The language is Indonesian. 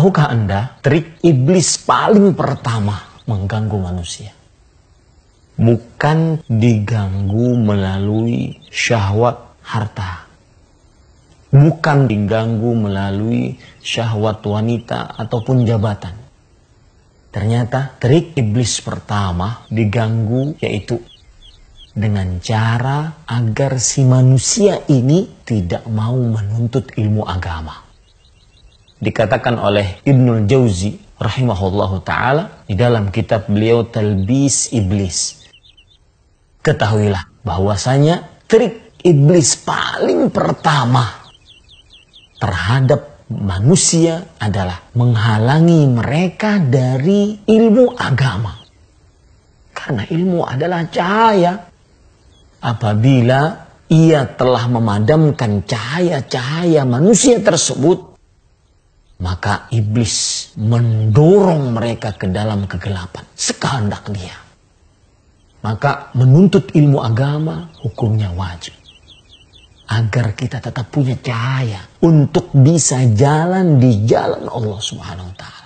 Tahukah Anda trik iblis paling pertama mengganggu manusia? Bukan diganggu melalui syahwat harta. Bukan diganggu melalui syahwat wanita ataupun jabatan. Ternyata trik iblis pertama diganggu yaitu dengan cara agar si manusia ini tidak mau menuntut ilmu agama dikatakan oleh Ibnul Jauzi rahimahullahu taala di dalam kitab beliau Talbis Iblis. Ketahuilah bahwasanya trik iblis paling pertama terhadap manusia adalah menghalangi mereka dari ilmu agama. Karena ilmu adalah cahaya. Apabila ia telah memadamkan cahaya-cahaya manusia tersebut, maka iblis mendorong mereka ke dalam kegelapan sekehendak dia. Maka menuntut ilmu agama hukumnya wajib. Agar kita tetap punya cahaya untuk bisa jalan di jalan Allah Subhanahu wa